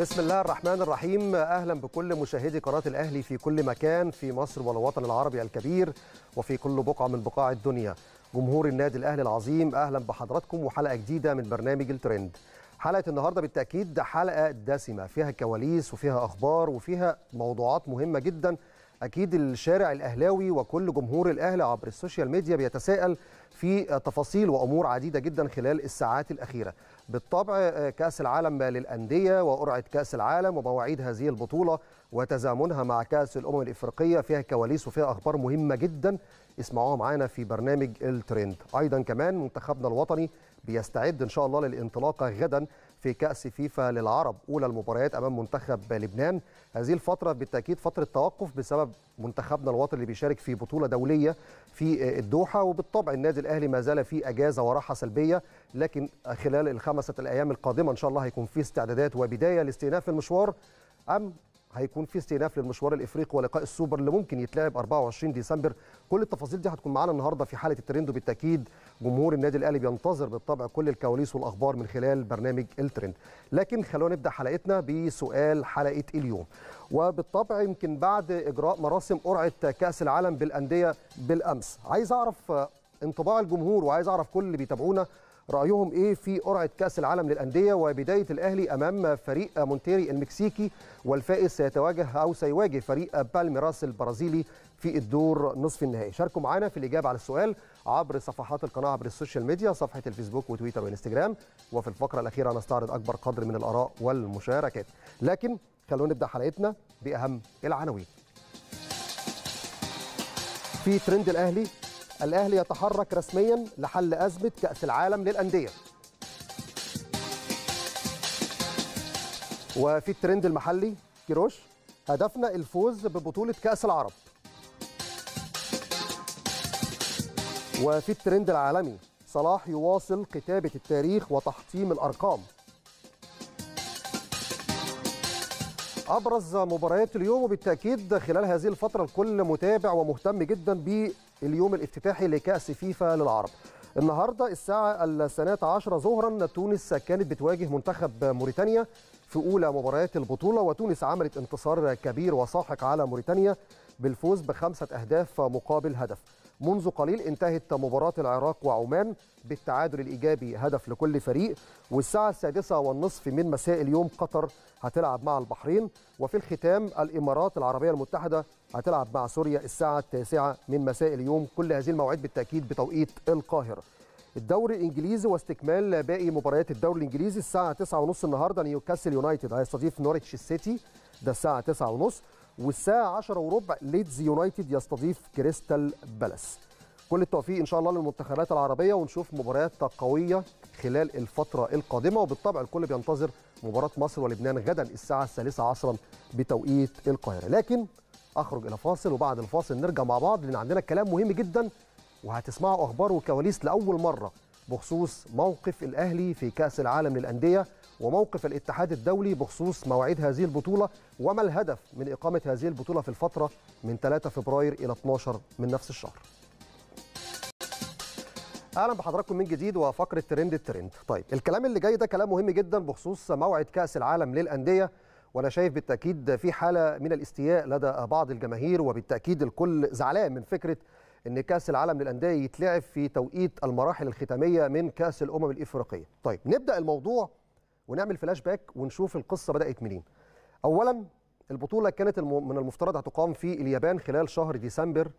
بسم الله الرحمن الرحيم اهلا بكل مشاهدي قناه الاهلي في كل مكان في مصر والوطن العربي الكبير وفي كل بقعه من بقاع الدنيا جمهور النادي الاهلي العظيم اهلا بحضراتكم وحلقه جديده من برنامج الترند حلقه النهارده بالتاكيد حلقه دسمه فيها كواليس وفيها اخبار وفيها موضوعات مهمه جدا اكيد الشارع الاهلاوي وكل جمهور الاهلي عبر السوشيال ميديا بيتساءل في تفاصيل وامور عديده جدا خلال الساعات الاخيره بالطبع آه، كاس العالم للانديه وقرعه كاس العالم ومواعيد هذه البطوله وتزامنها مع كاس الامم الافريقيه فيها كواليس وفيها اخبار مهمه جدا اسمعوها معانا في برنامج الترند ايضا كمان منتخبنا الوطني بيستعد ان شاء الله للانطلاقه غدا في كأس فيفا للعرب أولى المباريات أمام منتخب لبنان هذه الفترة بالتأكيد فترة توقف بسبب منتخبنا الوطني اللي بيشارك في بطولة دولية في الدوحة وبالطبع النادي الأهلي ما زال في أجازة وراحة سلبية لكن خلال الخمسة الأيام القادمة إن شاء الله هيكون في استعدادات وبداية لاستئناف المشوار أم هيكون في استئناف للمشوار الافريقي ولقاء السوبر اللي ممكن يتلعب 24 ديسمبر كل التفاصيل دي هتكون معانا النهارده في حاله الترند وبالتاكيد جمهور النادي الاهلي بينتظر بالطبع كل الكواليس والاخبار من خلال برنامج الترند لكن خلونا نبدا حلقتنا بسؤال حلقه اليوم وبالطبع يمكن بعد اجراء مراسم قرعه كاس العالم بالانديه بالامس عايز اعرف انطباع الجمهور وعايز اعرف كل اللي بيتابعونا رايهم ايه في قرعه كاس العالم للانديه وبدايه الاهلي امام فريق مونتيري المكسيكي والفائز سيتواجه او سيواجه فريق بالميراس البرازيلي في الدور نصف النهائي شاركوا معنا في الاجابه على السؤال عبر صفحات القناه عبر السوشيال ميديا صفحه الفيسبوك وتويتر وانستجرام وفي الفقره الاخيره نستعرض اكبر قدر من الاراء والمشاركات لكن خلونا نبدا حلقتنا باهم العناوين في ترند الاهلي الأهلي يتحرك رسميا لحل أزمة كأس العالم للأندية وفي الترند المحلي كيروش هدفنا الفوز ببطولة كأس العرب وفي الترند العالمي صلاح يواصل كتابة التاريخ وتحطيم الأرقام أبرز مباريات اليوم وبالتأكيد خلال هذه الفترة الكل متابع ومهتم جدا اليوم الافتتاحي لكأس فيفا للعرب النهاردة الساعة السنة عشرة ظهرا تونس كانت بتواجه منتخب موريتانيا في أولى مباريات البطولة وتونس عملت انتصار كبير وساحق على موريتانيا بالفوز بخمسة أهداف مقابل هدف منذ قليل انتهت مباراة العراق وعمان بالتعادل الإيجابي هدف لكل فريق والساعة السادسة والنصف من مساء اليوم قطر هتلعب مع البحرين وفي الختام الإمارات العربية المتحدة هتلعب مع سوريا الساعة التاسعة من مساء اليوم كل هذه المواعيد بالتأكيد بتوقيت القاهرة الدوري الانجليزي واستكمال باقي مباريات الدوري الانجليزي الساعه 9:30 النهارده نيوكاسل يونايتد هيستضيف نوريتش السيتي ده الساعه 9:30 والساعه 10 وربع ليدز يونايتد يستضيف كريستال بالاس كل التوفيق ان شاء الله للمنتخبات العربيه ونشوف مباريات قويه خلال الفتره القادمه وبالطبع الكل بينتظر مباراه مصر ولبنان غدا الساعه الثالثه عصرا بتوقيت القاهره لكن اخرج الى فاصل وبعد الفاصل نرجع مع بعض لان عندنا كلام مهم جدا وهتسمعوا اخبار وكواليس لاول مره بخصوص موقف الاهلي في كاس العالم للانديه وموقف الاتحاد الدولي بخصوص مواعيد هذه البطولة وما الهدف من إقامة هذه البطولة في الفترة من 3 فبراير إلى 12 من نفس الشهر اهلا بحضراتكم من جديد وفقره ترند الترند طيب الكلام اللي جاي ده كلام مهم جدا بخصوص موعد كاس العالم للانديه وانا شايف بالتاكيد في حاله من الاستياء لدى بعض الجماهير وبالتاكيد الكل زعلان من فكره ان كاس العالم للانديه يتلعب في توقيت المراحل الختاميه من كاس الامم الافريقيه طيب نبدا الموضوع ونعمل فلاش باك ونشوف القصه بدات منين اولا البطوله كانت من المفترض هتقام في اليابان خلال شهر ديسمبر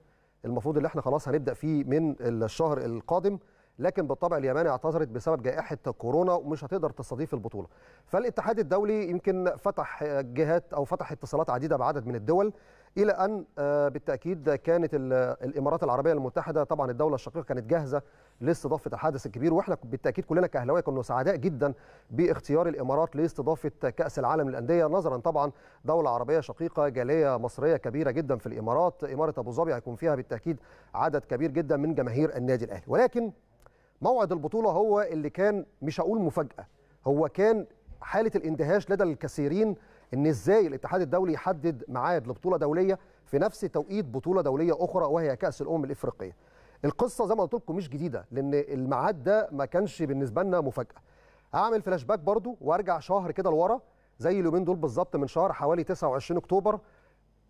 المفروض اللي احنا خلاص هنبدا فيه من الشهر القادم لكن بالطبع اليابان اعتذرت بسبب جائحه كورونا ومش هتقدر تستضيف البطوله فالاتحاد الدولي يمكن فتح جهات او فتح اتصالات عديده بعدد من الدول الى ان آه، بالتاكيد كانت الامارات العربيه المتحده طبعا الدوله الشقيقه كانت جاهزه لاستضافه الحدث الكبير واحنا بالتاكيد كلنا كاهلاويه كنا سعداء جدا باختيار الامارات لاستضافه كاس العالم للانديه نظرا طبعا دوله عربيه شقيقه جاليه مصريه كبيره جدا في الامارات اماره ابو ظبي هيكون فيها بالتاكيد عدد كبير جدا من جماهير النادي الاهلي ولكن موعد البطوله هو اللي كان مش هقول مفاجاه هو كان حاله الاندهاش لدى الكثيرين ان ازاي الاتحاد الدولي يحدد ميعاد لبطوله دوليه في نفس توقيت بطوله دوليه اخرى وهي كاس الامم الافريقيه القصه زي ما قلت لكم مش جديده لان الميعاد ده ما كانش بالنسبه لنا مفاجاه هعمل فلاش باك برضو وارجع شهر كده لورا زي اليومين دول بالظبط من شهر حوالي 29 اكتوبر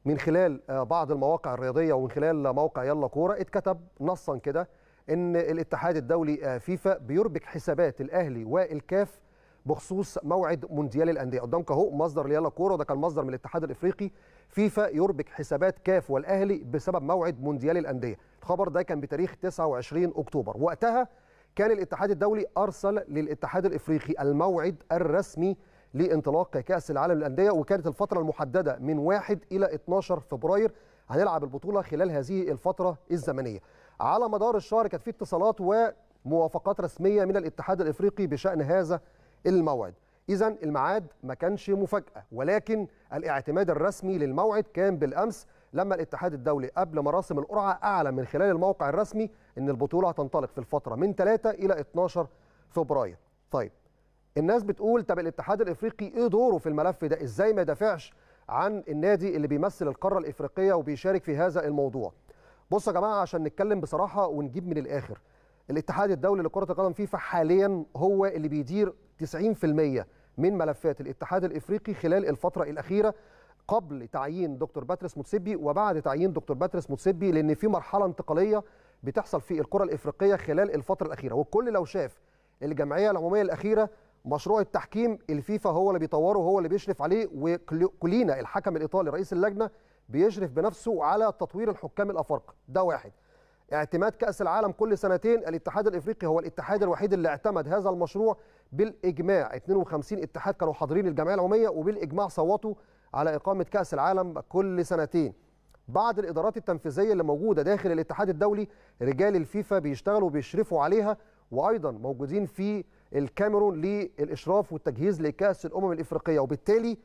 من خلال آه، بعض المواقع الرياضيه ومن خلال موقع يلا كوره اتكتب نصا كده ان الاتحاد الدولي آه، فيفا بيربك حسابات الاهلي والكاف بخصوص موعد مونديال الانديه قدامك اهو مصدر ليلا كوره وده كان مصدر من الاتحاد الافريقي فيفا يربك حسابات كاف والاهلي بسبب موعد مونديال الانديه الخبر ده كان بتاريخ 29 اكتوبر وقتها كان الاتحاد الدولي ارسل للاتحاد الافريقي الموعد الرسمي لانطلاق كاس العالم للانديه وكانت الفتره المحدده من 1 الى 12 فبراير هنلعب البطوله خلال هذه الفتره الزمنيه على مدار الشهر كانت في اتصالات وموافقات رسميه من الاتحاد الافريقي بشان هذا الموعد إذا الميعاد ما كانش مفاجأة ولكن الاعتماد الرسمي للموعد كان بالأمس لما الاتحاد الدولي قبل مراسم القرعة أعلن من خلال الموقع الرسمي أن البطولة هتنطلق في الفترة من 3 إلى 12 فبراير طيب الناس بتقول طب الاتحاد الافريقي ايه دوره في الملف ده ازاي ما دافعش عن النادي اللي بيمثل القاره الافريقيه وبيشارك في هذا الموضوع بصوا يا جماعه عشان نتكلم بصراحه ونجيب من الاخر الاتحاد الدولي لكرة القدم فيفا حاليا هو اللي بيدير 90% من ملفات الاتحاد الافريقي خلال الفترة الأخيرة قبل تعيين دكتور باتريس موتسيبي وبعد تعيين دكتور باتريس موتسيبي لأن في مرحلة انتقالية بتحصل في الكرة الإفريقية خلال الفترة الأخيرة والكل لو شاف الجمعية العمومية الأخيرة مشروع التحكيم الفيفا هو اللي بيطوره هو اللي بيشرف عليه وكلينا الحكم الإيطالي رئيس اللجنة بيشرف بنفسه على تطوير الحكام الأفارقة ده واحد اعتماد كأس العالم كل سنتين الاتحاد الإفريقي هو الاتحاد الوحيد اللي اعتمد هذا المشروع بالإجماع 52 اتحاد كانوا حاضرين الجمعية العمومية وبالإجماع صوتوا على إقامة كأس العالم كل سنتين بعض الإدارات التنفيذية اللي موجودة داخل الاتحاد الدولي رجال الفيفا بيشتغلوا وبيشرفوا عليها وأيضا موجودين في الكاميرون للإشراف والتجهيز لكأس الأمم الإفريقية وبالتالي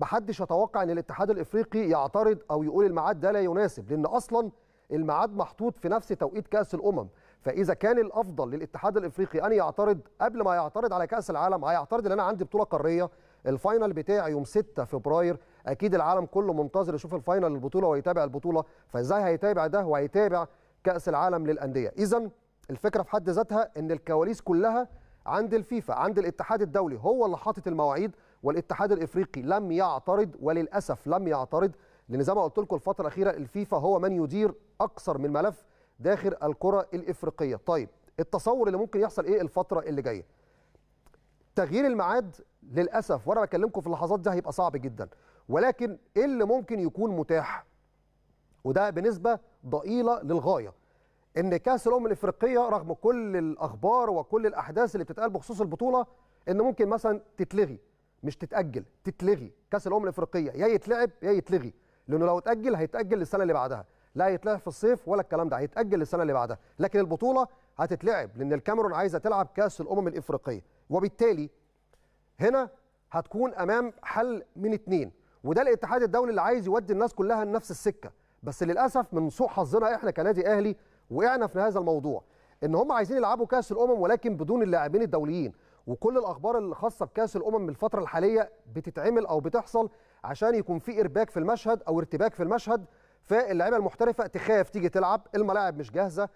محدش يتوقع أن الاتحاد الإفريقي يعترض أو يقول الميعاد ده لا يناسب لأن أصلا الميعاد محطوط في نفس توقيت كاس الامم فاذا كان الافضل للاتحاد الافريقي ان يعترض قبل ما يعترض على كاس العالم هيعترض ان انا عندي بطوله قاريه الفاينل بتاعي يوم 6 فبراير اكيد العالم كله منتظر يشوف الفاينل البطوله ويتابع البطوله فازاي هيتابع ده وهيتابع كاس العالم للانديه اذا الفكره في حد ذاتها ان الكواليس كلها عند الفيفا عند الاتحاد الدولي هو اللي حاطط المواعيد والاتحاد الافريقي لم يعترض وللاسف لم يعترض لان زي ما قلت لكم الفتره الاخيره الفيفا هو من يدير اكثر من ملف داخل الكره الافريقيه طيب التصور اللي ممكن يحصل ايه الفتره اللي جايه تغيير الميعاد للاسف وانا بكلمكم في اللحظات دي هيبقى صعب جدا ولكن ايه اللي ممكن يكون متاح وده بنسبه ضئيله للغايه ان كاس الامم الافريقيه رغم كل الاخبار وكل الاحداث اللي بتتقال بخصوص البطوله ان ممكن مثلا تتلغي مش تتاجل تتلغي كاس الامم الافريقيه يا يتلعب يا يتلغي لانه لو اتاجل هيتاجل للسنه اللي بعدها لا هيتلعب في الصيف ولا الكلام ده هيتاجل للسنه اللي بعدها لكن البطوله هتتلعب لان الكاميرون عايزه تلعب كاس الامم الافريقيه وبالتالي هنا هتكون امام حل من اتنين وده الاتحاد الدولي اللي عايز يودي الناس كلها لنفس السكه بس للاسف من سوء حظنا احنا كنادي اهلي وقعنا في هذا الموضوع ان هم عايزين يلعبوا كاس الامم ولكن بدون اللاعبين الدوليين وكل الاخبار الخاصه بكاس الامم من الفتره الحاليه بتتعمل او بتحصل عشان يكون في ارباك في المشهد او ارتباك في المشهد فاللعيبه المحترفه تخاف تيجي تلعب الملاعب مش جاهزه آه،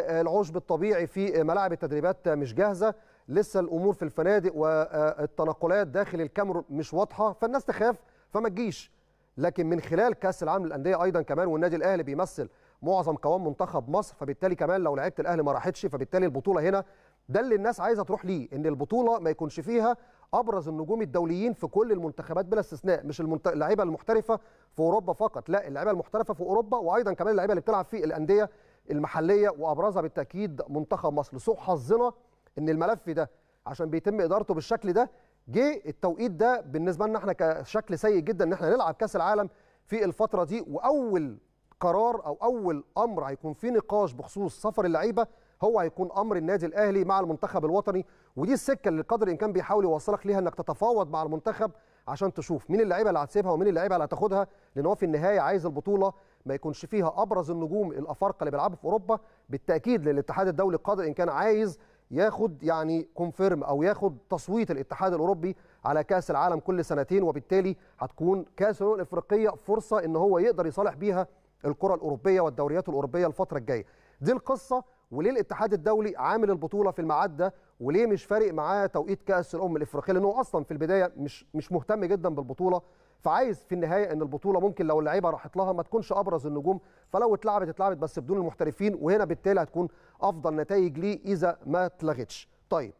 آه، العشب الطبيعي في ملاعب التدريبات مش جاهزه لسه الامور في الفنادق والتنقلات داخل الكامر مش واضحه فالناس تخاف فما تجيش لكن من خلال كاس العالم للانديه ايضا كمان والنادي الاهلي بيمثل معظم قوام منتخب مصر فبالتالي كمان لو لعيبه الاهلي ما راحتش فبالتالي البطوله هنا ده اللي الناس عايزه تروح ليه ان البطوله ما يكونش فيها ابرز النجوم الدوليين في كل المنتخبات بلا استثناء مش المنت... اللعيبه المحترفه في اوروبا فقط لا اللعيبه المحترفه في اوروبا وايضا كمان اللعيبه اللي بتلعب في الانديه المحليه وابرزها بالتاكيد منتخب مصر سوء حظنا ان الملف ده عشان بيتم ادارته بالشكل ده جه التوقيت ده بالنسبه لنا احنا كشكل سيء جدا ان احنا نلعب كاس العالم في الفتره دي واول قرار او اول امر هيكون فيه نقاش بخصوص سفر اللعيبه هو هيكون امر النادي الاهلي مع المنتخب الوطني ودي السكه اللي قدر الامكان بيحاول يوصلك ليها انك تتفاوض مع المنتخب عشان تشوف مين اللعيبه اللي هتسيبها ومين اللعيبه اللي هتاخدها لان هو في النهايه عايز البطوله ما يكونش فيها ابرز النجوم الافارقه اللي بيلعبوا في اوروبا بالتاكيد للاتحاد الدولي قدر ان كان عايز ياخد يعني كونفيرم او ياخد تصويت الاتحاد الاوروبي على كاس العالم كل سنتين وبالتالي هتكون كاس الامم الافريقيه فرصه ان هو يقدر يصالح بيها الكره الاوروبيه والدوريات الاوروبيه الفتره الجايه دي القصه وليه الاتحاد الدولي عامل البطوله في الميعاد ده وليه مش فارق معاه توقيت كاس الامم الافريقيه لانه اصلا في البدايه مش مش مهتم جدا بالبطوله فعايز في النهايه ان البطوله ممكن لو اللعيبه راحت لها ما تكونش ابرز النجوم فلو اتلعبت اتلعبت بس بدون المحترفين وهنا بالتالي هتكون افضل نتائج ليه اذا ما اتلغتش طيب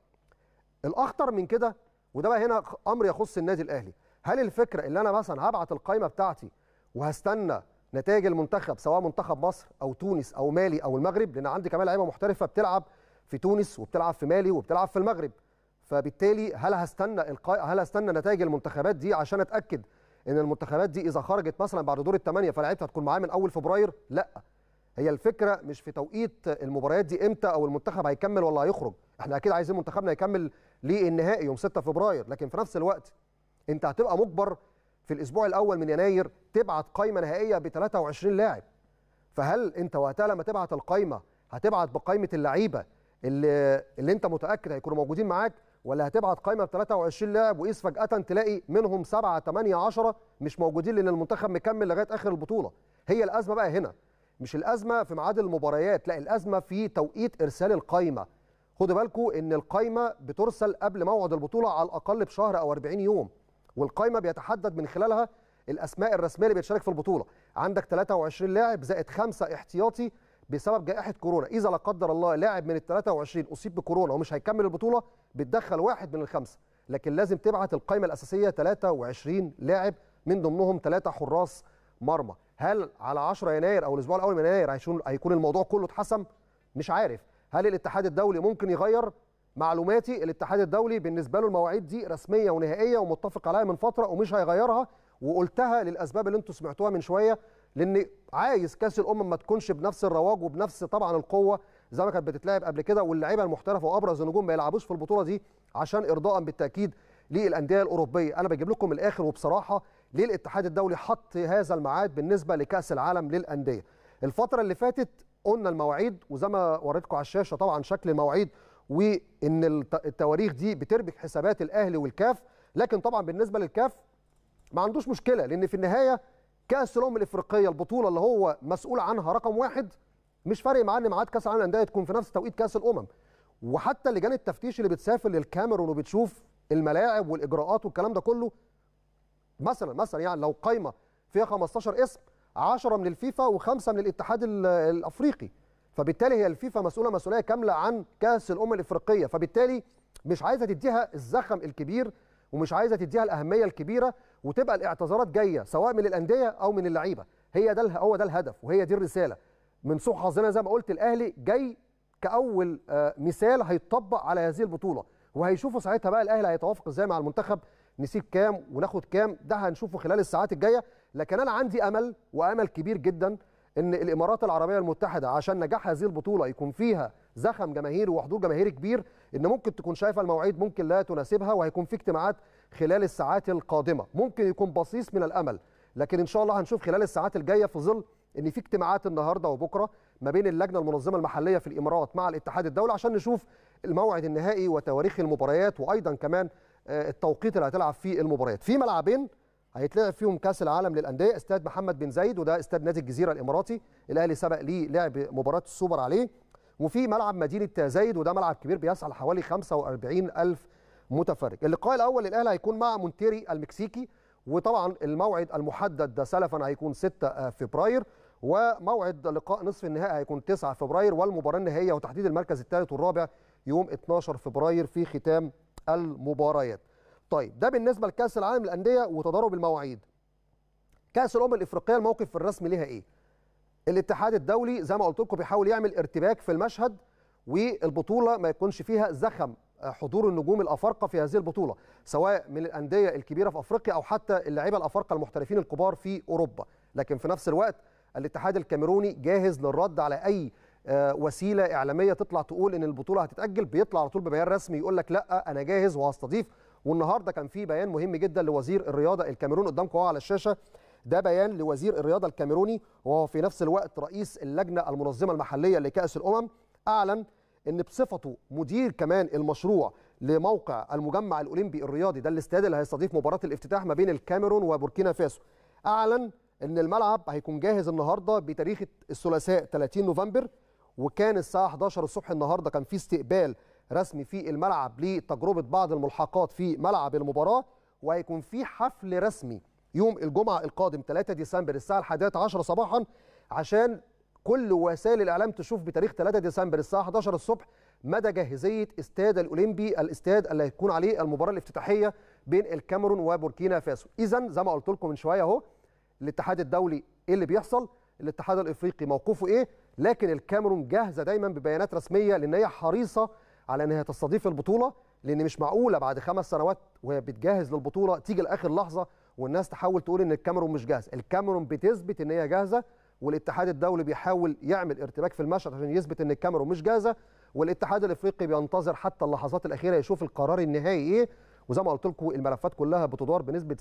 الاخطر من كده وده بقى هنا امر يخص النادي الاهلي هل الفكره اللي انا مثلا هبعت القائمه بتاعتي وهستنى نتائج المنتخب سواء منتخب مصر او تونس او مالي او المغرب لان عندي كمان لعيبه محترفه بتلعب في تونس وبتلعب في مالي وبتلعب في المغرب فبالتالي هل هستنى القاء هل هستنى نتائج المنتخبات دي عشان اتاكد ان المنتخبات دي اذا خرجت مثلا بعد دور الثمانيه فلعيبتها هتكون معايا من اول فبراير لا هي الفكره مش في توقيت المباريات دي امتى او المنتخب هيكمل ولا هيخرج احنا اكيد عايزين منتخبنا يكمل للنهائي يوم 6 فبراير لكن في نفس الوقت انت هتبقى مجبر في الاسبوع الاول من يناير تبعت قائمه نهائيه ب 23 لاعب فهل انت وقتها لما تبعت القائمه هتبعت بقائمه اللعيبه اللي اللي انت متاكد هيكونوا موجودين معاك ولا هتبعت قائمه ب 23 لاعب وقيس فجاه تلاقي منهم 7 8 10 مش موجودين لان المنتخب مكمل لغايه اخر البطوله هي الازمه بقى هنا مش الازمه في ميعاد المباريات لا الازمه في توقيت ارسال القائمه خدوا بالكم ان القائمه بترسل قبل موعد البطوله على الاقل بشهر او 40 يوم والقايمه بيتحدد من خلالها الاسماء الرسميه اللي بتشارك في البطوله عندك 23 لاعب زائد خمسه احتياطي بسبب جائحه كورونا اذا لا قدر الله لاعب من ال 23 اصيب بكورونا ومش هيكمل البطوله بتدخل واحد من الخمسه لكن لازم تبعت القائمه الاساسيه 23 لاعب من ضمنهم ثلاثه حراس مرمى هل على 10 يناير او الاسبوع الاول من يناير هيكون الموضوع كله اتحسم مش عارف هل الاتحاد الدولي ممكن يغير معلوماتي الاتحاد الدولي بالنسبه له المواعيد دي رسميه ونهائيه ومتفق عليها من فتره ومش هيغيرها وقلتها للاسباب اللي انتم سمعتوها من شويه لان عايز كاس الامم ما تكونش بنفس الرواج وبنفس طبعا القوه زي ما كانت بتتلعب قبل كده واللعيبه المحترفه وابرز النجوم ما يلعبوش في البطوله دي عشان ارضاء بالتاكيد للانديه الاوروبيه انا بجيب لكم من الاخر وبصراحه ليه الاتحاد الدولي حط هذا الميعاد بالنسبه لكاس العالم للانديه الفتره اللي فاتت قلنا المواعيد وزي ما وريتكم على الشاشه طبعا شكل المواعيد وان التواريخ دي بتربك حسابات الاهلي والكاف لكن طبعا بالنسبه للكاف ما عندوش مشكله لان في النهايه كاس الامم الافريقيه البطوله اللي هو مسؤول عنها رقم واحد مش فارق معاه ان ميعاد كاس العالم للانديه تكون في نفس توقيت كاس الامم وحتى لجان التفتيش اللي بتسافر للكاميرون وبتشوف الملاعب والاجراءات والكلام ده كله مثلا مثلا يعني لو قايمه فيها 15 اسم 10 من الفيفا وخمسه من الاتحاد الافريقي فبالتالي هي الفيفا مسؤوله مسؤوليه كامله عن كاس الامم الافريقيه فبالتالي مش عايزه تديها الزخم الكبير ومش عايزه تديها الاهميه الكبيره وتبقى الاعتذارات جايه سواء من الانديه او من اللعيبه هي ده هو ده الهدف وهي دي الرساله من سوء حظنا زي ما قلت الاهلي جاي كاول آه، مثال هيتطبق على هذه البطوله وهيشوفوا ساعتها بقى الاهلي هيتوافق ازاي مع المنتخب نسيب كام وناخد كام ده هنشوفه خلال الساعات الجايه لكن انا عندي امل وامل كبير جدا ان الامارات العربيه المتحده عشان نجاح هذه البطوله يكون فيها زخم جماهيري وحضور جماهيري كبير ان ممكن تكون شايفه المواعيد ممكن لا تناسبها وهيكون في اجتماعات خلال الساعات القادمه ممكن يكون بصيص من الامل لكن ان شاء الله هنشوف خلال الساعات الجايه في ظل ان في اجتماعات النهارده وبكره ما بين اللجنه المنظمه المحليه في الامارات مع الاتحاد الدولي عشان نشوف الموعد النهائي وتواريخ المباريات وايضا كمان آه، التوقيت اللي هتلعب فيه المباريات في ملعبين هيتلعب فيهم كاس العالم للانديه استاد محمد بن زايد وده استاد نادي الجزيره الاماراتي الاهلي سبق ليه لعب مباراه السوبر عليه وفي ملعب مدينه زايد وده ملعب كبير بيسعى لحوالي 45 الف متفرج اللقاء الاول للاهلي هيكون مع مونتيري المكسيكي وطبعا الموعد المحدد ده سلفا هيكون 6 فبراير وموعد لقاء نصف النهائي هيكون 9 فبراير والمباراه النهائيه وتحديد المركز الثالث والرابع يوم 12 فبراير في ختام المباريات طيب ده بالنسبه لكاس العالم للانديه وتضارب المواعيد كاس الامم الافريقيه الموقف الرسمي ليها ايه الاتحاد الدولي زي ما قلت لكم بيحاول يعمل ارتباك في المشهد والبطوله ما يكونش فيها زخم آه، حضور النجوم الافارقه في هذه البطوله سواء من الانديه الكبيره في افريقيا او حتى اللعيبه الافارقه المحترفين الكبار في اوروبا لكن في نفس الوقت الاتحاد الكاميروني جاهز للرد على اي آه، وسيله اعلاميه تطلع تقول ان البطوله هتتاجل بيطلع على طول ببيان رسمي يقول لك لا انا جاهز وهستضيف والنهارده كان في بيان مهم جدا لوزير الرياضه الكاميروني قدامكم اهو على الشاشه ده بيان لوزير الرياضه الكاميروني وهو في نفس الوقت رئيس اللجنه المنظمه المحليه لكاس الامم اعلن ان بصفته مدير كمان المشروع لموقع المجمع الاولمبي الرياضي ده الاستاد اللي هيستضيف مباراه الافتتاح ما بين الكاميرون وبوركينا فاسو اعلن ان الملعب هيكون جاهز النهارده بتاريخ الثلاثاء 30 نوفمبر وكان الساعه 11 الصبح النهارده كان في استقبال رسمي في الملعب لتجربه بعض الملحقات في ملعب المباراه وهيكون في حفل رسمي يوم الجمعه القادم 3 ديسمبر الساعه 11 صباحا عشان كل وسائل الاعلام تشوف بتاريخ 3 ديسمبر الساعه 11 الصبح مدى جاهزيه استاد الاولمبي الاستاد اللي هيكون عليه المباراه الافتتاحيه بين الكاميرون وبوركينا فاسو اذا زي ما قلت لكم من شويه اهو الاتحاد الدولي ايه اللي بيحصل الاتحاد الافريقي موقفه ايه لكن الكاميرون جاهزه دايما ببيانات رسميه لان هي حريصه على انها تستضيف البطوله لان مش معقوله بعد خمس سنوات وهي بتجهز للبطوله تيجي لاخر لحظه والناس تحاول تقول ان الكاميرون مش جاهز الكاميرون بتثبت ان هي جاهزه والاتحاد الدولي بيحاول يعمل ارتباك في المشهد عشان يثبت ان الكاميرون مش جاهزه والاتحاد الافريقي بينتظر حتى اللحظات الاخيره يشوف القرار النهائي ايه وزي ما قلت لكم الملفات كلها بتدار بنسبه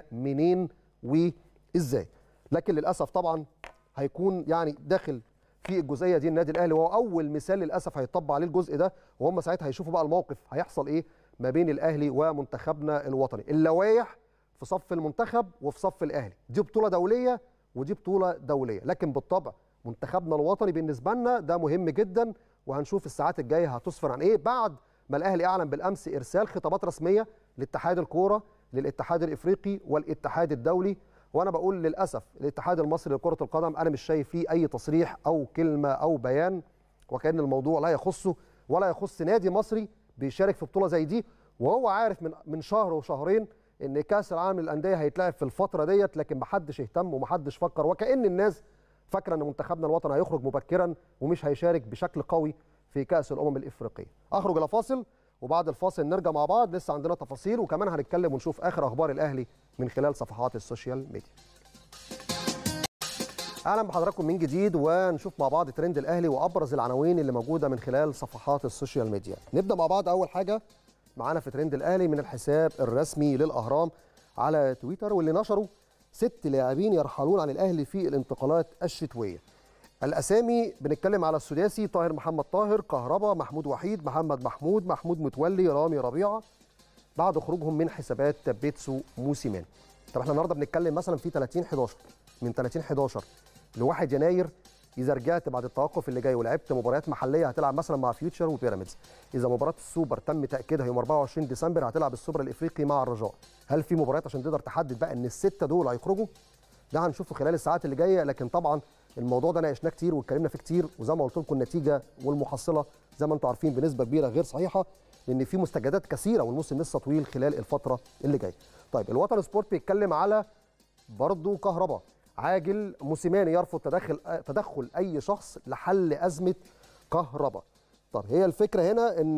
90% منين وازاي لكن للاسف طبعا هيكون يعني داخل في الجزئيه دي النادي الاهلي وهو اول مثال للاسف هيطبق عليه الجزء ده وهم ساعتها هيشوفوا بقى الموقف هيحصل ايه ما بين الاهلي ومنتخبنا الوطني اللوائح في صف المنتخب وفي صف الاهلي دي بطوله دوليه ودي بطوله دوليه لكن بالطبع منتخبنا الوطني بالنسبه لنا ده مهم جدا وهنشوف الساعات الجايه هتسفر عن ايه بعد ما الاهلي اعلن بالامس ارسال خطابات رسميه لاتحاد الكوره للاتحاد الافريقي والاتحاد الدولي وانا بقول للاسف الاتحاد المصري لكره القدم انا مش شايف فيه اي تصريح او كلمه او بيان وكان الموضوع لا يخصه ولا يخص نادي مصري بيشارك في بطوله زي دي وهو عارف من من شهر وشهرين ان كاس العالم للانديه هيتلعب في الفتره ديت لكن محدش اهتم ومحدش فكر وكان الناس فاكره ان منتخبنا الوطني هيخرج مبكرا ومش هيشارك بشكل قوي في كاس الامم الافريقيه اخرج الى فاصل وبعد الفاصل نرجع مع بعض لسه عندنا تفاصيل وكمان هنتكلم ونشوف اخر اخبار الاهلي من خلال صفحات السوشيال ميديا اهلا بحضراتكم من جديد ونشوف مع بعض ترند الاهلي وابرز العناوين اللي موجوده من خلال صفحات السوشيال ميديا نبدا مع بعض اول حاجه معانا في ترند الاهلي من الحساب الرسمي للاهرام على تويتر واللي نشره ست لاعبين يرحلون عن الاهلي في الانتقالات الشتويه الاسامي بنتكلم على السداسي طاهر محمد طاهر كهربا محمود وحيد محمد محمود محمود متولي رامي ربيعه بعد خروجهم من حسابات بيتسو موسيمان طب احنا النهارده بنتكلم مثلا في 30 11 من 30 11 ل 1 يناير اذا رجعت بعد التوقف اللي جاي ولعبت مباريات محليه هتلعب مثلا مع فيوتشر وبيراميدز اذا مباراه السوبر تم تاكيدها يوم 24 ديسمبر هتلعب السوبر الافريقي مع الرجاء هل في مباريات عشان تقدر تحدد بقى ان السته دول هيخرجوا ده هنشوفه خلال الساعات اللي جايه لكن طبعا الموضوع ده ناقشناه كتير واتكلمنا فيه كتير وزي ما قلت لكم النتيجه والمحصله زي ما انتم عارفين بنسبه كبيره غير صحيحه لان في مستجدات كثيره والموسم لسه طويل خلال الفتره اللي جايه. طيب الوطن سبورت بيتكلم على برضه كهرباء عاجل موسيماني يرفض تدخل تدخل اي شخص لحل ازمه كهرباء. طب هي الفكره هنا ان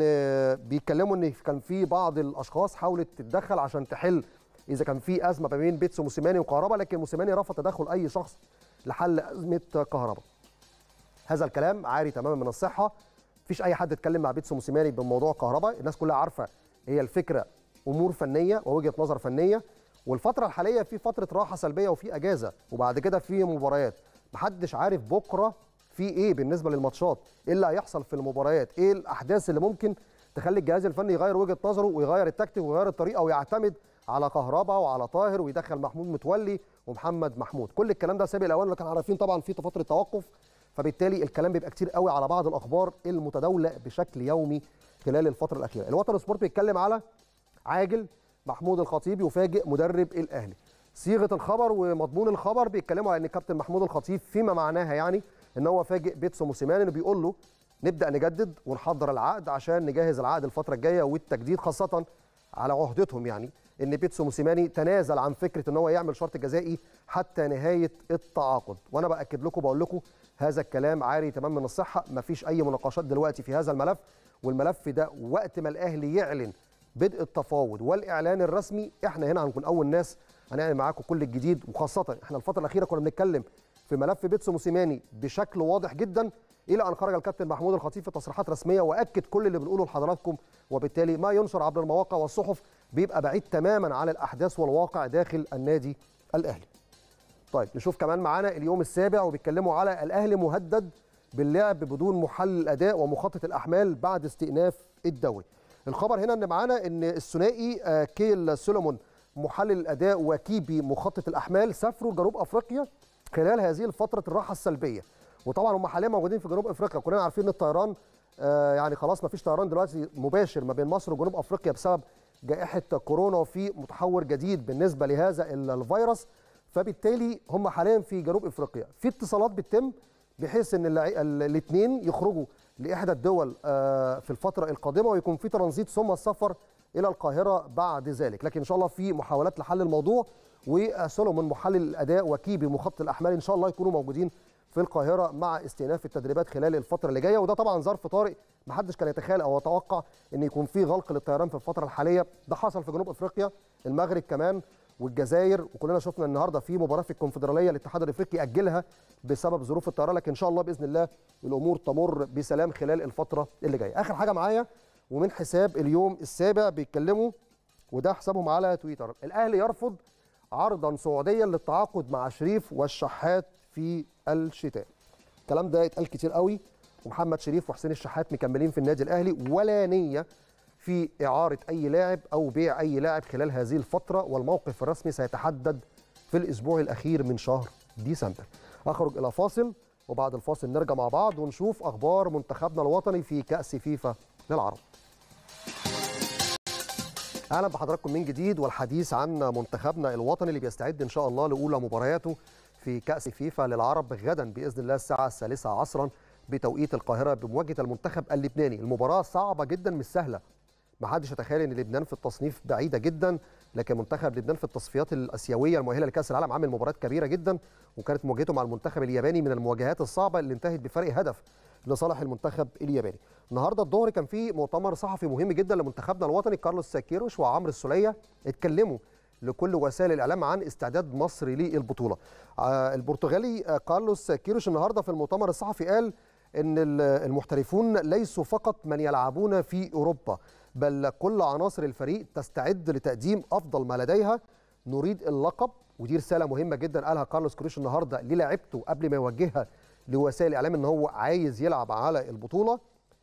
بيتكلموا ان كان في بعض الاشخاص حاولت تتدخل عشان تحل اذا كان في ازمه ما بين بيتس وموسيماني وكهرباء لكن موسيماني رفض تدخل اي شخص لحل أزمة كهرباء هذا الكلام عاري تماما من الصحة مفيش أي حد اتكلم مع بيتسو موسيماني بموضوع كهرباء الناس كلها عارفة هي الفكرة أمور فنية ووجهة نظر فنية والفترة الحالية في فترة راحة سلبية وفي أجازة وبعد كده في مباريات محدش عارف بكرة في ايه بالنسبه للماتشات ايه اللي هيحصل في المباريات ايه الاحداث اللي ممكن تخلي الجهاز الفني يغير وجهه نظره ويغير التكتيك ويغير الطريقه ويعتمد على كهرباء وعلى طاهر ويدخل محمود متولي ومحمد محمود كل الكلام ده سابق الاوان كانوا عارفين طبعا في فتره توقف فبالتالي الكلام بيبقى كتير قوي على بعض الاخبار المتداوله بشكل يومي خلال الفتره الاخيره الوتر سبورت بيتكلم على عاجل محمود الخطيب يفاجئ مدرب الاهلي صيغه الخبر ومضمون الخبر بيتكلموا على ان كابتن محمود الخطيب فيما معناها يعني ان هو فاجئ بيتسو موسيمان انه بيقول له نبدا نجدد ونحضر العقد عشان نجهز العقد الفتره الجايه والتجديد خاصه على عهدتهم يعني ان بيتسو موسيماني تنازل عن فكره ان هو يعمل شرط جزائي حتى نهايه التعاقد وانا باكد لكم بقول لكم هذا الكلام عاري تمام من الصحه مفيش اي مناقشات دلوقتي في هذا الملف والملف ده وقت ما الاهلي يعلن بدء التفاوض والاعلان الرسمي احنا هنا هنكون اول ناس هنعمل معاكم كل الجديد وخاصه احنا الفتره الاخيره كنا بنتكلم في ملف بيتسو موسيماني بشكل واضح جدا الى ان خرج الكابتن محمود الخطيب في تصريحات رسميه واكد كل اللي بنقوله لحضراتكم وبالتالي ما ينشر عبر المواقع والصحف بيبقى بعيد تماما عن الاحداث والواقع داخل النادي الاهلي. طيب نشوف كمان معانا اليوم السابع وبيتكلموا على الاهلي مهدد باللعب بدون محلل الاداء ومخطط الاحمال بعد استئناف الدوري. الخبر هنا ان معانا ان الثنائي آه، كيل سولومون محلل الاداء وكيبي مخطط الاحمال سافروا جنوب افريقيا خلال هذه الفتره الراحه السلبيه وطبعا هم حاليا موجودين في جنوب افريقيا كلنا عارفين ان الطيران آه، يعني خلاص ما فيش طيران دلوقتي مباشر ما بين مصر وجنوب افريقيا بسبب جائحه كورونا وفي متحور جديد بالنسبه لهذا الفيروس فبالتالي هم حاليا في جنوب افريقيا في اتصالات بتتم بحيث ان الاثنين يخرجوا لاحدى الدول آه، في الفتره القادمه ويكون في ترانزيت ثم السفر الى القاهره بعد ذلك لكن ان شاء الله في محاولات لحل الموضوع وسولومون محلل الاداء وكيبي مخطط الاحمال ان شاء الله يكونوا موجودين في القاهره مع استئناف التدريبات خلال الفتره اللي جايه وده طبعا ظرف طارئ ما حدش كان يتخيل او يتوقع ان يكون في غلق للطيران في الفتره الحاليه ده حصل في جنوب افريقيا المغرب كمان والجزائر وكلنا شفنا النهارده في مباراه في الكونفدراليه الاتحاد الافريقي اجلها بسبب ظروف الطيران لكن ان شاء الله باذن الله الامور تمر بسلام خلال الفتره اللي جايه اخر حاجه معايا ومن حساب اليوم السابع بيتكلموا وده حسابهم على تويتر الاهلي يرفض عرضا سعوديا للتعاقد مع شريف والشحات في الشتاء الكلام ده اتقال كتير قوي ومحمد شريف وحسين الشحات مكملين في النادي الاهلي ولا نيه في اعاره اي لاعب او بيع اي لاعب خلال هذه الفتره والموقف الرسمي سيتحدد في الاسبوع الاخير من شهر ديسمبر اخرج الى فاصل وبعد الفاصل نرجع مع بعض ونشوف اخبار منتخبنا الوطني في كاس فيفا للعرب اهلا بحضراتكم من جديد والحديث عن منتخبنا الوطني اللي بيستعد ان شاء الله لاولى مبارياته في كأس فيفا للعرب غدا بإذن الله الساعة الثالثة عصرا بتوقيت القاهرة بمواجهة المنتخب اللبناني المباراة صعبة جدا مش سهلة محدش يتخيل ان لبنان في التصنيف بعيده جدا لكن منتخب لبنان في التصفيات الاسيويه المؤهله لكاس العالم عامل مباريات كبيره جدا وكانت مواجهته مع المنتخب الياباني من المواجهات الصعبه اللي انتهت بفرق هدف لصالح المنتخب الياباني. النهارده الظهر كان في مؤتمر صحفي مهم جدا لمنتخبنا الوطني كارلوس ساكيروش وعمرو السوليه اتكلموا لكل وسائل الاعلام عن استعداد مصر للبطوله. آه، البرتغالي آه، كارلوس كيروش النهارده في المؤتمر الصحفي قال ان المحترفون ليسوا فقط من يلعبون في اوروبا بل كل عناصر الفريق تستعد لتقديم افضل ما لديها نريد اللقب ودي رساله مهمه جدا قالها كارلوس كروش النهارده للاعبته قبل ما يوجهها لوسائل الاعلام ان هو عايز يلعب على البطوله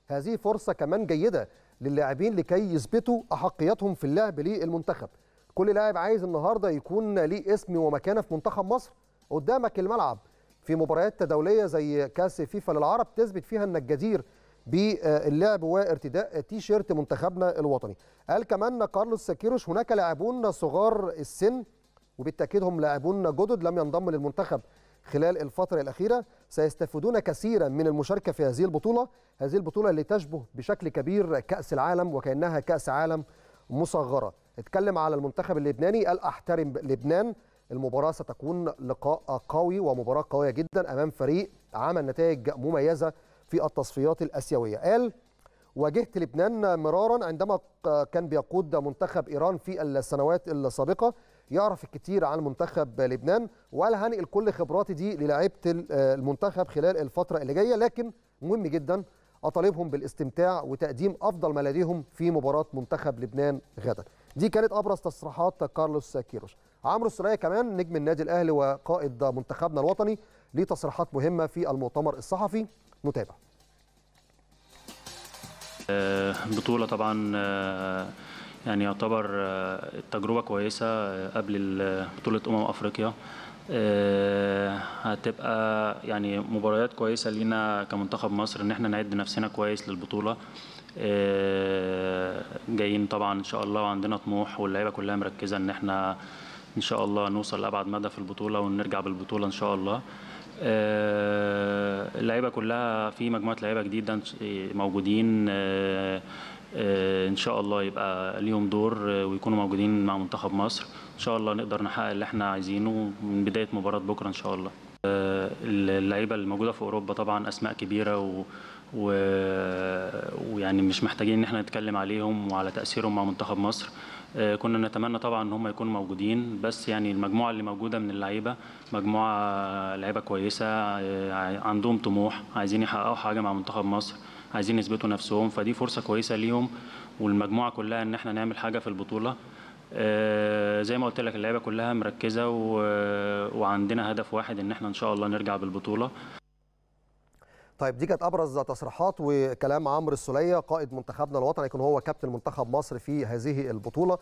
هذه فرصه كمان جيده للاعبين لكي يثبتوا احقيتهم في اللعب للمنتخب كل لاعب عايز النهارده يكون ليه اسم ومكانه في منتخب مصر قدامك الملعب في مباريات تداوليه زي كاس فيفا للعرب تثبت فيها انك جدير باللعب وارتداء تيشيرت منتخبنا الوطني قال كمان كارلوس ساكيروش هناك لاعبون صغار السن وبالتاكيد هم لاعبون جدد لم ينضموا للمنتخب خلال الفترة الأخيرة سيستفيدون كثيرا من المشاركة في هذه البطولة هذه البطولة اللي تشبه بشكل كبير كأس العالم وكأنها كأس عالم مصغرة اتكلم على المنتخب اللبناني قال احترم لبنان المباراة ستكون لقاء قوي ومباراة قوية جدا أمام فريق عمل نتائج مميزة في التصفيات الآسيوية قال واجهت لبنان مرارا عندما كان بيقود منتخب إيران في السنوات السابقة يعرف الكثير عن منتخب لبنان وقال هنقل كل خبراتي دي للاعيبه المنتخب خلال الفترة اللي جاية لكن مهم جدا أطالبهم بالاستمتاع وتقديم أفضل ما لديهم في مباراة منتخب لبنان غدا دي كانت ابرز تصريحات كارلوس كيروش عمرو السريه كمان نجم النادي الاهلي وقائد منتخبنا الوطني ليه تصريحات مهمه في المؤتمر الصحفي نتابع آه، بطوله طبعا آه، يعني يعتبر التجربه آه، كويسه قبل بطوله امم افريقيا هتبقى يعني مباريات كويسه لينا كمنتخب مصر ان احنا نعد نفسنا كويس للبطوله آه، جايين طبعا ان شاء الله وعندنا طموح واللعيبه كلها مركزه ان احنا ان شاء الله نوصل لابعد مدى في البطوله ونرجع بالبطوله ان شاء الله آه، اللعيبه كلها في مجموعه لعيبه جديده موجودين آه، ان شاء الله يبقى ليهم دور ويكونوا موجودين مع منتخب مصر ان شاء الله نقدر نحقق اللي احنا عايزينه من بدايه مباراه بكره ان شاء الله اللعيبه الموجوده في اوروبا طبعا اسماء كبيره و و... ويعني مش محتاجين ان احنا نتكلم عليهم وعلى تاثيرهم مع منتخب مصر آه، كنا نتمنى طبعا ان هم يكونوا موجودين بس يعني المجموعه اللي موجوده من اللعيبه مجموعه لعيبه كويسه آه، عندهم طموح عايزين يحققوا حاجه مع منتخب مصر عايزين يثبتوا نفسهم فدي فرصه كويسه ليهم والمجموعه كلها ان احنا نعمل حاجه في البطوله آه، زي ما قلت لك اللعيبه كلها مركزه وعندنا هدف واحد ان احنا ان شاء الله نرجع بالبطوله طيب دي كانت ابرز تصريحات وكلام عمرو السوليه قائد منتخبنا الوطني يكون هو كابتن منتخب مصر في هذه البطوله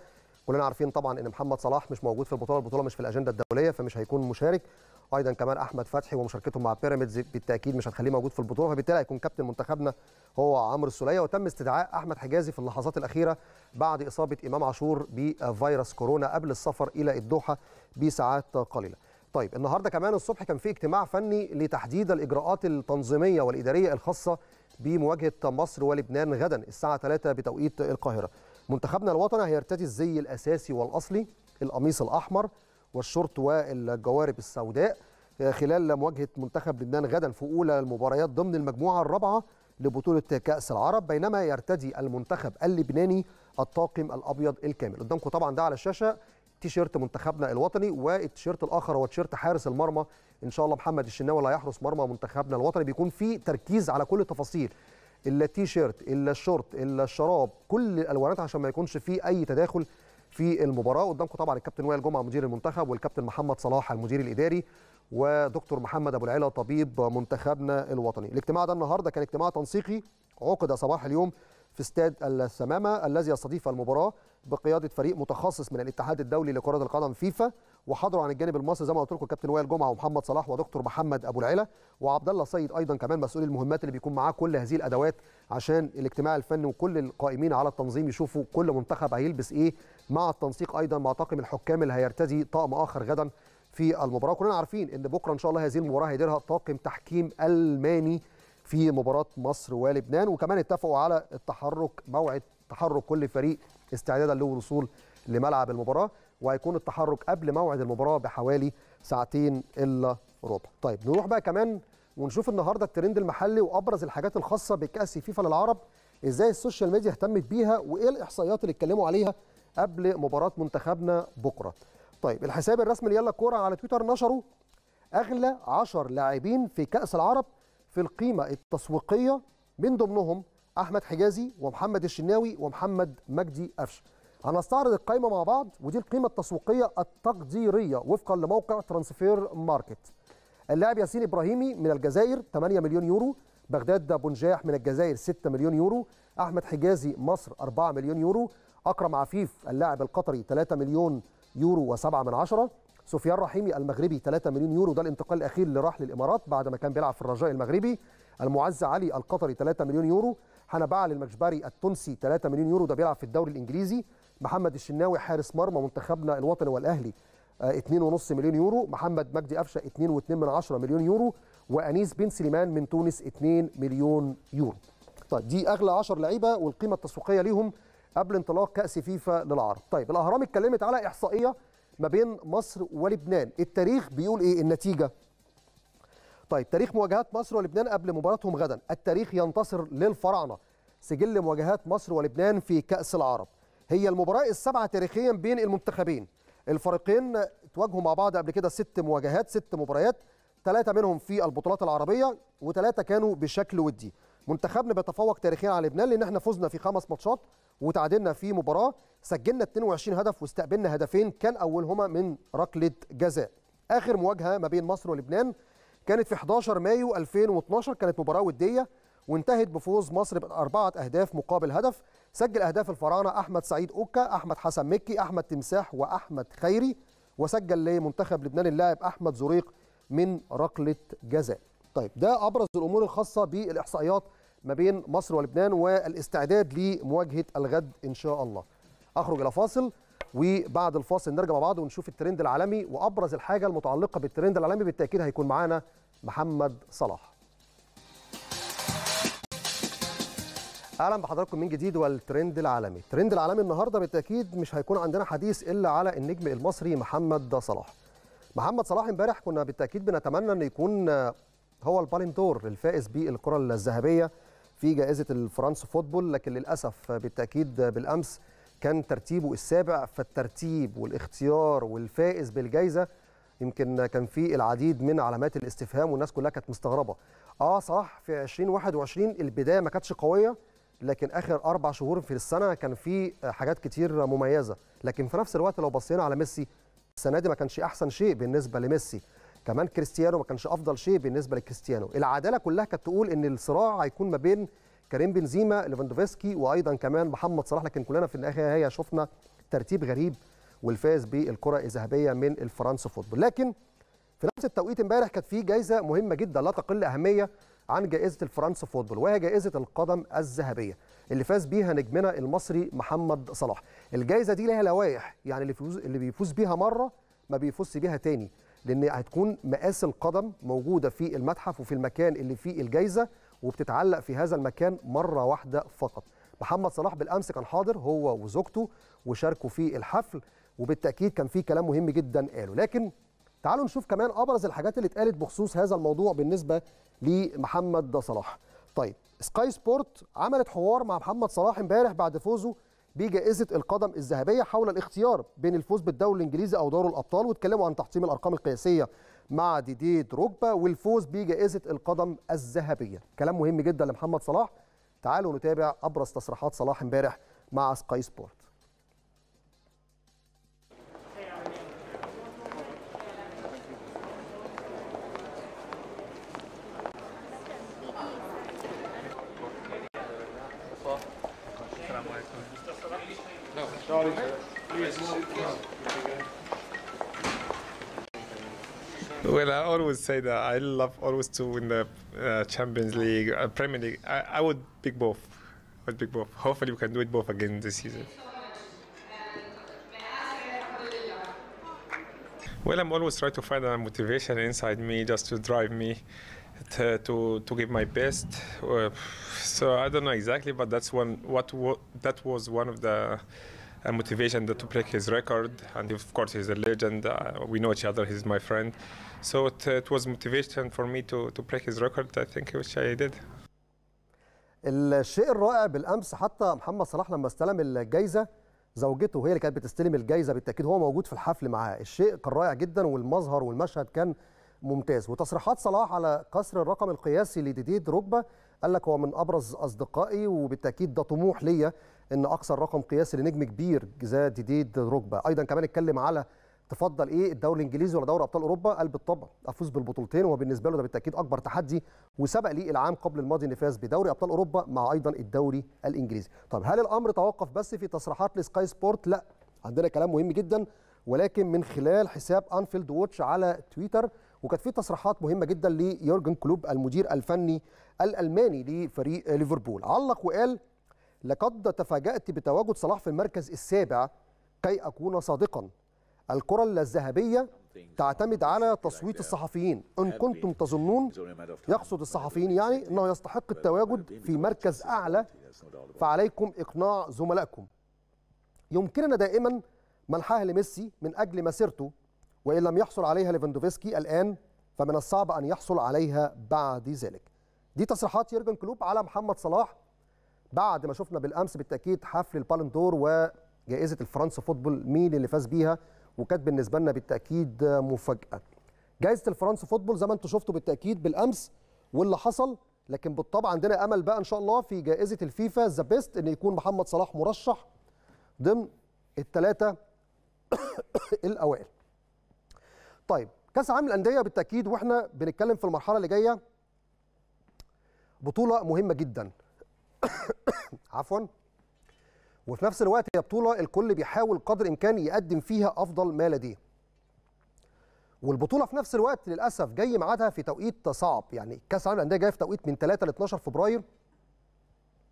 كلنا عارفين طبعا ان محمد صلاح مش موجود في البطوله البطوله مش في الاجنده الدوليه فمش هيكون مشارك ايضا كمان احمد فتحي ومشاركته مع بيراميدز بالتاكيد مش هتخليه موجود في البطوله فبالتالي هيكون كابتن منتخبنا هو عمرو السوليه وتم استدعاء احمد حجازي في اللحظات الاخيره بعد اصابه امام عاشور بفيروس كورونا قبل السفر الى الدوحه بساعات قليله طيب النهارده كمان الصبح كان في اجتماع فني لتحديد الاجراءات التنظيميه والاداريه الخاصه بمواجهه مصر ولبنان غدا الساعه 3 بتوقيت القاهره. منتخبنا الوطني هيرتدي الزي الاساسي والاصلي القميص الاحمر والشورت والجوارب السوداء خلال مواجهه منتخب لبنان غدا في اولى المباريات ضمن المجموعه الرابعه لبطوله كاس العرب بينما يرتدي المنتخب اللبناني الطاقم الابيض الكامل قدامكم طبعا ده على الشاشه تيشيرت منتخبنا الوطني والتيشيرت الاخر هو تيشيرت حارس المرمى ان شاء الله محمد الشناوي اللي هيحرس مرمى منتخبنا الوطني بيكون في تركيز على كل التفاصيل الا التيشيرت الا الشورت الا الشراب كل الالوانات عشان ما يكونش في اي تداخل في المباراه قدامكم طبعا الكابتن وائل جمعه مدير المنتخب والكابتن محمد صلاح المدير الاداري ودكتور محمد ابو العلا طبيب منتخبنا الوطني الاجتماع ده النهارده كان اجتماع تنسيقي عقد صباح اليوم في استاد السمامه الذي يستضيف المباراه بقياده فريق متخصص من الاتحاد الدولي لكره القدم فيفا وحضروا عن الجانب المصري زي ما قلت لكم كابتن وائل جمعه ومحمد صلاح ودكتور محمد ابو العلا وعبد الله سيد ايضا كمان مسؤول المهمات اللي بيكون معاه كل هذه الادوات عشان الاجتماع الفني وكل القائمين على التنظيم يشوفوا كل منتخب هيلبس ايه مع التنسيق ايضا مع طاقم الحكام اللي هيرتدي طقم اخر غدا في المباراه كلنا عارفين ان بكره ان شاء الله هذه المباراه هيديرها طاقم تحكيم الماني في مباراه مصر ولبنان وكمان اتفقوا على التحرك موعد تحرك كل فريق استعدادا للوصول لملعب المباراه وهيكون التحرك قبل موعد المباراه بحوالي ساعتين الا ربع. طيب نروح بقى كمان ونشوف النهارده الترند المحلي وابرز الحاجات الخاصه بكاس فيفا للعرب ازاي السوشيال ميديا اهتمت بيها وايه الاحصائيات اللي اتكلموا عليها قبل مباراه منتخبنا بكره. طيب الحساب الرسمي ليلا كوره على تويتر نشروا اغلى 10 لاعبين في كاس العرب في القيمه التسويقيه من ضمنهم احمد حجازي ومحمد الشناوي ومحمد مجدي قفش هنستعرض القائمه مع بعض ودي القيمه التسويقيه التقديريه وفقا لموقع ترانسفير ماركت اللاعب ياسين ابراهيمي من الجزائر 8 مليون يورو بغداد بنجاح من الجزائر 6 مليون يورو احمد حجازي مصر 4 مليون يورو اكرم عفيف اللاعب القطري 3 مليون يورو و7 من عشرة سفيان رحيمي المغربي 3 مليون يورو ده الانتقال الاخير اللي راح للامارات بعد ما كان بيلعب في الرجاء المغربي المعز علي القطري 3 مليون يورو بعل للمجبري التونسي 3 مليون يورو ده بيلعب في الدوري الانجليزي محمد الشناوي حارس مرمى منتخبنا الوطني والاهلي 2.5 آه، مليون يورو محمد مجدي قفشه 2.2 مليون يورو وانيس بن سليمان من تونس 2 مليون يورو طيب دي اغلى 10 لعيبه والقيمه التسويقيه ليهم قبل انطلاق كاس فيفا للعرب طيب الاهرام اتكلمت على احصائيه ما بين مصر ولبنان التاريخ بيقول ايه النتيجه طيب تاريخ مواجهات مصر ولبنان قبل مباراتهم غدا التاريخ ينتصر للفراعنه سجل مواجهات مصر ولبنان في كاس العرب هي المباراه السابعه تاريخيا بين المنتخبين الفريقين تواجهوا مع بعض قبل كده ست مواجهات ست مباريات ثلاثه منهم في البطولات العربيه وثلاثه كانوا بشكل ودي منتخبنا بيتفوق تاريخيا على لبنان لان احنا فزنا في خمس ماتشات وتعادلنا في مباراه سجلنا 22 هدف واستقبلنا هدفين كان اولهما من ركله جزاء اخر مواجهه ما بين مصر ولبنان كانت في 11 مايو 2012 كانت مباراه وديه وانتهت بفوز مصر بأربعة أهداف مقابل هدف سجل أهداف الفراعنة أحمد سعيد أوكا أحمد حسن مكي أحمد تمساح وأحمد خيري وسجل لمنتخب لبنان اللاعب أحمد زريق من ركلة جزاء طيب ده أبرز الأمور الخاصة بالإحصائيات ما بين مصر ولبنان والاستعداد لمواجهة الغد إن شاء الله أخرج إلى فاصل وبعد الفاصل نرجع مع بعض ونشوف الترند العالمي وأبرز الحاجة المتعلقة بالترند العالمي بالتأكيد هيكون معانا محمد صلاح اهلا بحضراتكم من جديد والترند العالمي الترند العالمي النهارده بالتاكيد مش هيكون عندنا حديث الا على النجم المصري محمد صلاح محمد صلاح امبارح كنا بالتاكيد بنتمنى انه يكون آه، هو البالندور الفائز بالكره الذهبيه في جائزه الفرنس فوتبول لكن للاسف بالتاكيد بالامس كان ترتيبه السابع فالترتيب والاختيار والفائز بالجائزه يمكن كان في العديد من علامات الاستفهام والناس كلها كانت مستغربه اه صح في 2021 البدايه ما كانتش قويه لكن اخر اربع شهور في السنه كان في حاجات كتير مميزه لكن في نفس الوقت لو بصينا على ميسي السنه دي ما كانش احسن شيء بالنسبه لميسي كمان كريستيانو ما كانش افضل شيء بالنسبه لكريستيانو العداله كلها كانت تقول ان الصراع هيكون ما بين كريم بنزيما ليفاندوفسكي وايضا كمان محمد صلاح لكن كلنا في النهايه شفنا ترتيب غريب والفاز بالكره الذهبيه من الفرنسا فوتبول لكن في نفس التوقيت امبارح كانت في جائزه مهمه جدا لا تقل اهميه عن جائزه الفرنسا فوتبول وهي جائزه القدم الذهبيه اللي فاز بيها نجمنا المصري محمد صلاح الجائزه دي لها لوائح يعني اللي بيفوز اللي بيفوز بيها مره ما بيفوزش بيها تاني لان هتكون مقاس القدم موجوده في المتحف وفي المكان اللي فيه الجائزه وبتتعلق في هذا المكان مره واحده فقط محمد صلاح بالامس كان حاضر هو وزوجته وشاركوا في الحفل وبالتاكيد كان في كلام مهم جدا قاله لكن تعالوا نشوف كمان ابرز الحاجات اللي اتقالت بخصوص هذا الموضوع بالنسبه لمحمد صلاح طيب سكاي سبورت عملت حوار مع محمد صلاح امبارح بعد فوزه بجائزه القدم الذهبيه حول الاختيار بين الفوز بالدوري الانجليزي او دور الابطال واتكلموا عن تحطيم الارقام القياسيه مع ديدي دروجبا والفوز بجائزه القدم الذهبيه كلام مهم جدا لمحمد صلاح تعالوا نتابع ابرز تصريحات صلاح امبارح مع سكاي سبورت Well, I always say that I love always to win the uh, Champions League, uh, Premier League. I, I would pick both. I would pick both. Hopefully, we can do it both again this season. Well, I'm always trying to find a motivation inside me just to drive me to to, to give my best. Uh, so I don't know exactly, but that's one what, what that was one of the and motivation to break his record. And of course, he's a legend. Uh, we know each other. He's my friend. So it, it was motivation for me to, to break his record. I think which I did. الشيء الرائع بالامس حتى محمد صلاح لما استلم الجائزه زوجته هي اللي كانت بتستلم الجائزه بالتاكيد هو موجود في الحفل معاه الشيء كان رائع جدا والمظهر والمشهد كان ممتاز وتصريحات صلاح على كسر الرقم القياسي لديديد ركبه قال لك هو من ابرز اصدقائي وبالتاكيد ده طموح ليا ان اقصى رقم قياسي لنجم كبير زي ديديد ركبه ايضا كمان اتكلم على تفضل ايه الدوري الانجليزي ولا دوري ابطال اوروبا قال بالطبع افوز بالبطولتين وهو بالنسبه له ده بالتاكيد اكبر تحدي وسبق ليه العام قبل الماضي ان فاز بدوري ابطال اوروبا مع ايضا الدوري الانجليزي طب هل الامر توقف بس في تصريحات لسكاي سبورت لا عندنا كلام مهم جدا ولكن من خلال حساب انفيلد ووتش على تويتر وكانت في تصريحات مهمه جدا ليورجن كلوب المدير الفني الالماني لفريق ليفربول علق وقال لقد تفاجأت بتواجد صلاح في المركز السابع كي أكون صادقا الكرة الذهبية تعتمد على تصويت الصحفيين إن كنتم تظنون يقصد الصحفيين يعني أنه يستحق التواجد في مركز أعلى فعليكم إقناع زملائكم يمكننا دائما منحها لميسي من أجل مسيرته وإن لم يحصل عليها ليفاندوفسكي الآن فمن الصعب أن يحصل عليها بعد ذلك دي تصريحات يورجن كلوب على محمد صلاح بعد ما شفنا بالامس بالتاكيد حفل البالندور وجائزه الفرنسا فوتبول مين اللي فاز بيها وكانت بالنسبه لنا بالتاكيد مفاجاه جائزه الفرنسا فوتبول زي ما انتم شفتوا بالتاكيد بالامس واللي حصل لكن بالطبع عندنا امل بقى ان شاء الله في جائزه الفيفا ذا بيست ان يكون محمد صلاح مرشح ضمن الثلاثه الاوائل طيب كاس عام الانديه بالتاكيد واحنا بنتكلم في المرحله اللي جايه بطوله مهمه جدا عفوا وفي نفس الوقت هي بطوله الكل بيحاول قدر الامكان يقدم فيها افضل ما لديه والبطوله في نفس الوقت للاسف جاي ميعادها في توقيت صعب يعني كاس العالم للانديه جاي في توقيت من 3 ل 12 فبراير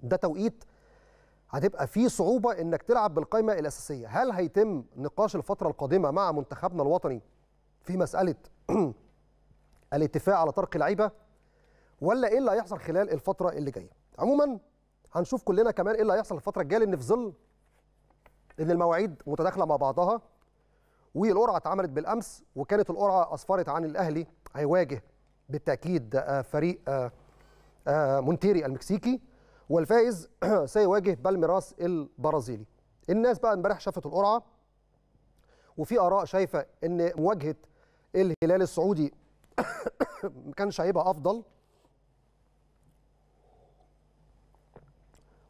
ده توقيت هتبقى فيه صعوبه انك تلعب بالقائمه الاساسيه هل هيتم نقاش الفتره القادمه مع منتخبنا الوطني في مساله الاتفاق على طرق لعيبه ولا ايه اللي هيحصل خلال الفتره اللي جايه عموما هنشوف كلنا كمان ايه اللي هيحصل الفتره الجايه لان في ظل ان المواعيد متداخله مع بعضها والقرعه اتعملت بالامس وكانت القرعه اسفرت عن الاهلي هيواجه بالتاكيد آه، فريق آه، آه، مونتيري المكسيكي والفائز سيواجه بالميراس البرازيلي الناس بقى امبارح شافت القرعه وفي اراء شايفه ان مواجهه الهلال السعودي كانش هيبقى افضل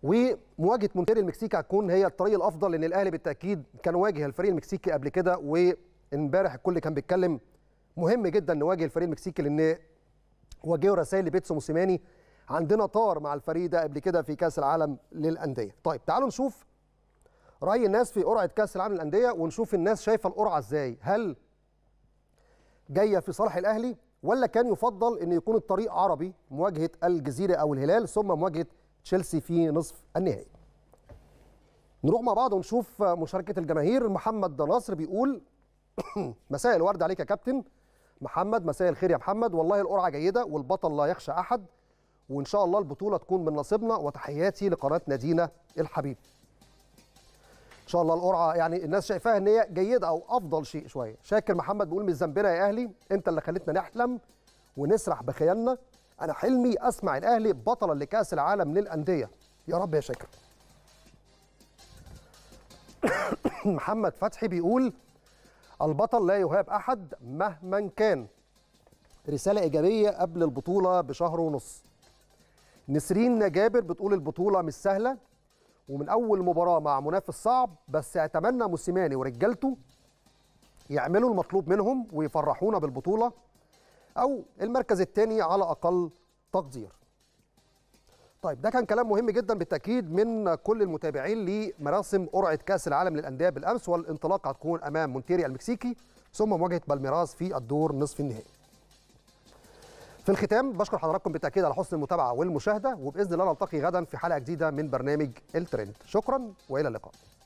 ومواجهه مونتيري المكسيك هتكون هي الطريق الافضل لان الاهلي بالتاكيد كان واجه الفريق المكسيكي قبل كده وامبارح الكل كان بيتكلم مهم جدا نواجه الفريق المكسيكي لان واجهوا رسائل لبيتسو موسيماني عندنا طار مع الفريق ده قبل كده في كاس العالم للانديه طيب تعالوا نشوف راي الناس في قرعه كاس العالم للانديه ونشوف الناس شايفه القرعه ازاي هل جايه في صالح الاهلي ولا كان يفضل ان يكون الطريق عربي مواجهه الجزيره او الهلال ثم مواجهه تشيلسي في نصف النهائي نروح مع بعض ونشوف مشاركة الجماهير محمد ناصر بيقول مساء الورد عليك يا كابتن محمد مساء الخير يا محمد والله القرعة جيدة والبطل لا يخشى أحد وإن شاء الله البطولة تكون من نصيبنا وتحياتي لقناة نادينا الحبيب إن شاء الله القرعة يعني الناس شايفاها إن هي جيدة أو أفضل شيء شوية شاكر محمد بيقول من ذنبنا يا أهلي أنت اللي خليتنا نحلم ونسرح بخيالنا انا حلمي اسمع الاهلي بطلا لكاس العالم للانديه يا رب يا شاكر محمد فتحي بيقول البطل لا يهاب احد مهما كان رساله ايجابيه قبل البطوله بشهر ونص نسرين جابر بتقول البطوله مش سهله ومن اول مباراه مع منافس صعب بس اتمنى موسيماني ورجالته يعملوا المطلوب منهم ويفرحونا بالبطوله او المركز الثاني على اقل تقدير طيب ده كان كلام مهم جدا بالتاكيد من كل المتابعين لمراسم قرعه كاس العالم للانديه بالامس والانطلاق هتكون امام مونتيري المكسيكي ثم مواجهه بالميراس في الدور نصف النهائي في الختام بشكر حضراتكم بالتاكيد على حسن المتابعه والمشاهده وباذن الله نلتقي غدا في حلقه جديده من برنامج الترند شكرا والى اللقاء